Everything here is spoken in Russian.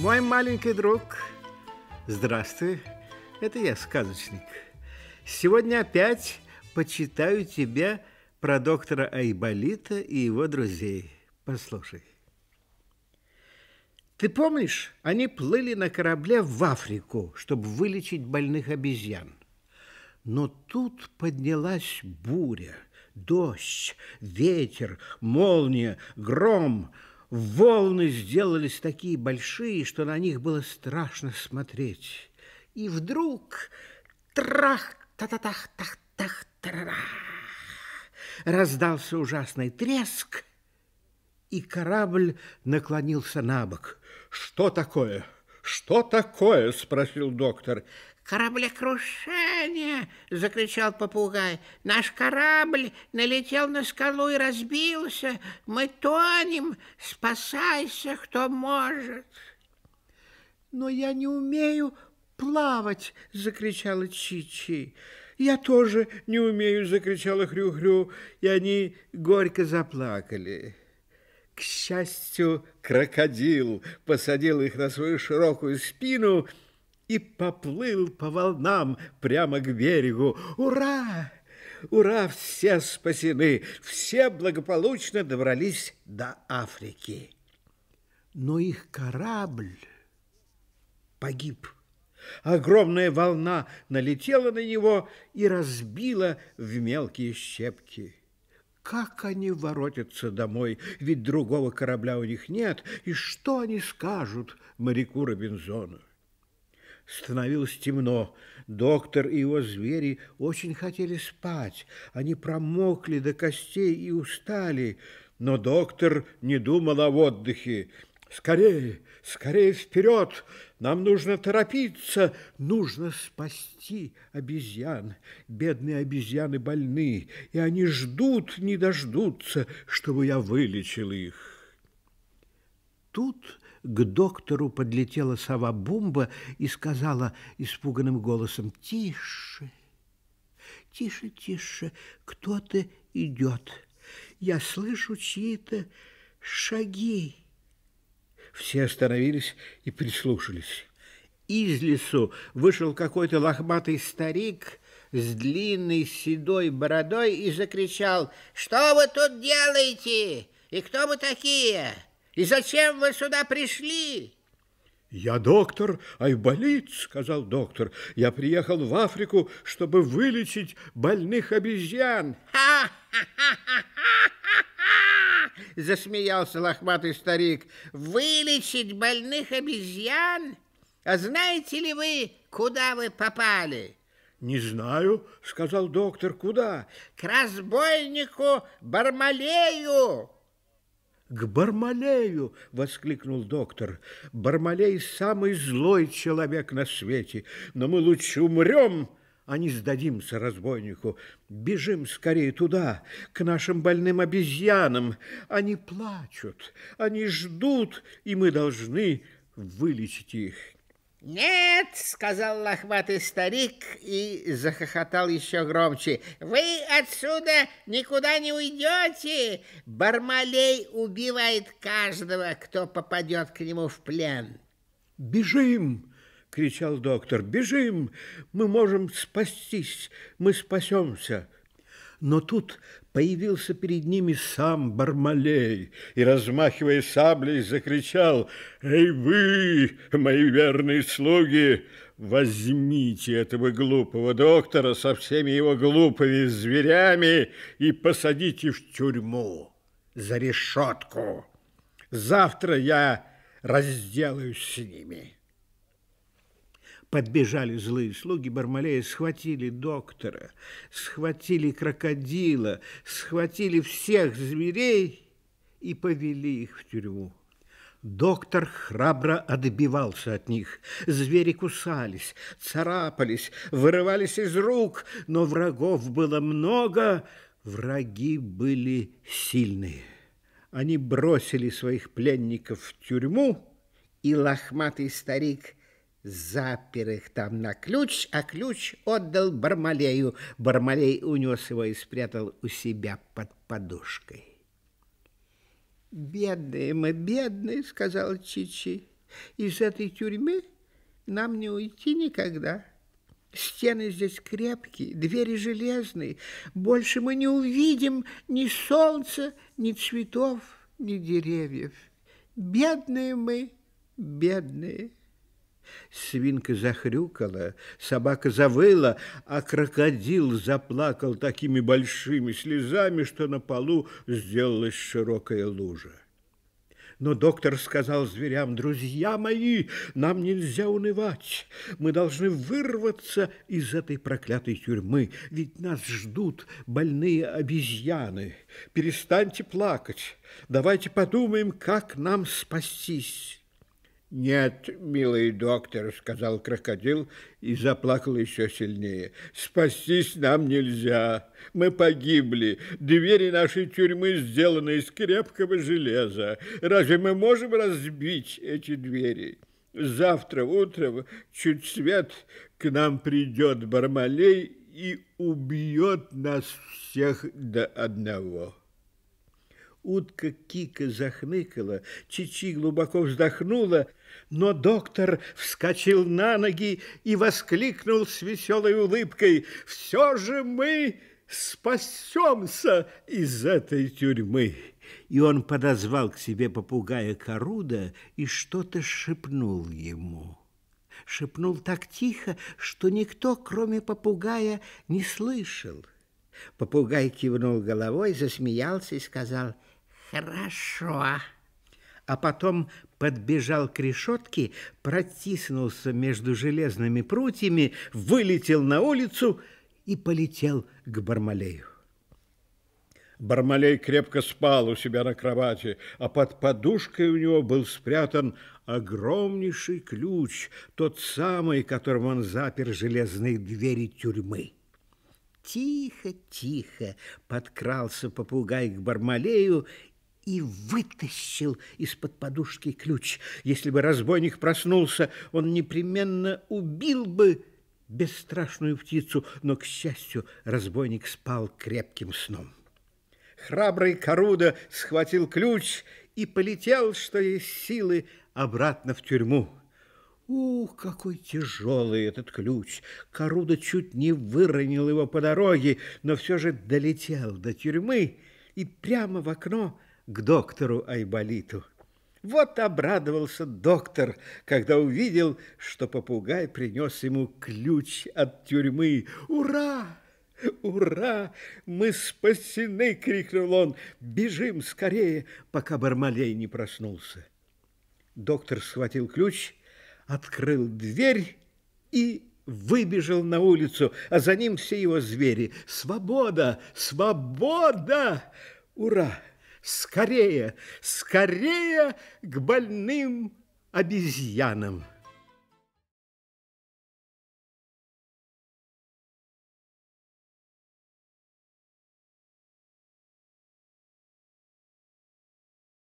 Мой маленький друг, здравствуй, это я, сказочник. Сегодня опять почитаю тебя про доктора Айболита и его друзей. Послушай. Ты помнишь, они плыли на корабле в Африку, чтобы вылечить больных обезьян. Но тут поднялась буря, дождь, ветер, молния, гром – Волны сделались такие большие, что на них было страшно смотреть. И вдруг трах та та тах тах тах тарарах раздался ужасный треск, и корабль наклонился на бок. «Что такое? Что такое?» – спросил доктор. «Кораблекрушение!» «Внимание!» — закричал попугай. «Наш корабль налетел на скалу и разбился. Мы тонем. Спасайся, кто может!» «Но я не умею плавать!» — закричала Чичи. «Я тоже не умею!» — закричала Хрю-Хрю, и они горько заплакали. К счастью, крокодил посадил их на свою широкую спину — и поплыл по волнам прямо к берегу. Ура! Ура! Все спасены! Все благополучно добрались до Африки. Но их корабль погиб. Огромная волна налетела на него и разбила в мелкие щепки. Как они воротятся домой, ведь другого корабля у них нет, и что они скажут моряку Робинзону? Становилось темно. Доктор и его звери очень хотели спать. Они промокли до костей и устали. Но доктор не думал о отдыхе. «Скорее, скорее вперед! Нам нужно торопиться! Нужно спасти обезьян! Бедные обезьяны больны, и они ждут, не дождутся, чтобы я вылечил их!» Тут к доктору подлетела сова Бумба и сказала испуганным голосом «Тише, тише, тише, кто-то идет. Я слышу чьи-то шаги». Все остановились и прислушались. Из лесу вышел какой-то лохматый старик с длинной седой бородой и закричал «Что вы тут делаете? И кто вы такие?» И зачем вы сюда пришли? «Я доктор Айболит», — сказал доктор. «Я приехал в Африку, чтобы вылечить больных обезьян». Засмеялся лохматый старик. «Вылечить больных обезьян? А знаете ли вы, куда вы попали?» «Не знаю», — сказал доктор. «Куда?» «К разбойнику Бармалею». «К Бармалею!» — воскликнул доктор. «Бармалей — самый злой человек на свете, но мы лучше умрем, а не сдадимся разбойнику. Бежим скорее туда, к нашим больным обезьянам. Они плачут, они ждут, и мы должны вылечить их». «Нет!» — сказал лохматый старик и захохотал еще громче. «Вы отсюда никуда не уйдете! Бармалей убивает каждого, кто попадет к нему в плен!» «Бежим!» — кричал доктор. «Бежим! Мы можем спастись! Мы спасемся!» Но тут появился перед ними сам Бармалей и, размахивая саблей, закричал «Эй вы, мои верные слуги, возьмите этого глупого доктора со всеми его глупыми зверями и посадите в тюрьму за решетку. Завтра я разделаюсь с ними». Подбежали злые слуги Бармалея, схватили доктора, схватили крокодила, схватили всех зверей и повели их в тюрьму. Доктор храбро отбивался от них. Звери кусались, царапались, вырывались из рук, но врагов было много, враги были сильные. Они бросили своих пленников в тюрьму, и лохматый старик – запер их там на ключ, а ключ отдал Бармалею. Бармалей унес его и спрятал у себя под подушкой. «Бедные мы, бедные», — сказал Чичи, — «из этой тюрьмы нам не уйти никогда. Стены здесь крепкие, двери железные. Больше мы не увидим ни солнца, ни цветов, ни деревьев. Бедные мы, бедные». Свинка захрюкала, собака завыла, а крокодил заплакал такими большими слезами, что на полу сделалась широкая лужа. Но доктор сказал зверям, «Друзья мои, нам нельзя унывать. Мы должны вырваться из этой проклятой тюрьмы, ведь нас ждут больные обезьяны. Перестаньте плакать. Давайте подумаем, как нам спастись». «Нет, милый доктор», — сказал крокодил и заплакал еще сильнее. «Спастись нам нельзя. Мы погибли. Двери нашей тюрьмы сделаны из крепкого железа. Разве мы можем разбить эти двери?» Завтра утром, чуть свет, к нам придет Бармалей и убьет нас всех до одного. Утка Кика захныкала, Чичи глубоко вздохнула но доктор вскочил на ноги и воскликнул с веселой улыбкой «Все же мы спасемся из этой тюрьмы!» И он подозвал к себе попугая Коруда и что-то шепнул ему. Шепнул так тихо, что никто, кроме попугая, не слышал. Попугай кивнул головой, засмеялся и сказал «Хорошо» а потом подбежал к решетке, протиснулся между железными прутьями, вылетел на улицу и полетел к Бармалею. Бармалей крепко спал у себя на кровати, а под подушкой у него был спрятан огромнейший ключ, тот самый, которым он запер железные двери тюрьмы. Тихо-тихо подкрался попугай к Бармалею и вытащил из-под подушки ключ. Если бы разбойник проснулся, он непременно убил бы бесстрашную птицу, но, к счастью, разбойник спал крепким сном. Храбрый Коруда схватил ключ и полетел, что есть силы, обратно в тюрьму. Ух, какой тяжелый этот ключ! Коруда чуть не выронил его по дороге, но все же долетел до тюрьмы и прямо в окно – к доктору Айболиту. Вот обрадовался доктор, когда увидел, что попугай принес ему ключ от тюрьмы. «Ура! Ура! Мы спасены!» — крикнул он. «Бежим скорее, пока Бармалей не проснулся». Доктор схватил ключ, открыл дверь и выбежал на улицу, а за ним все его звери. «Свобода! Свобода! Ура!» Скорее, скорее к больным обезьянам.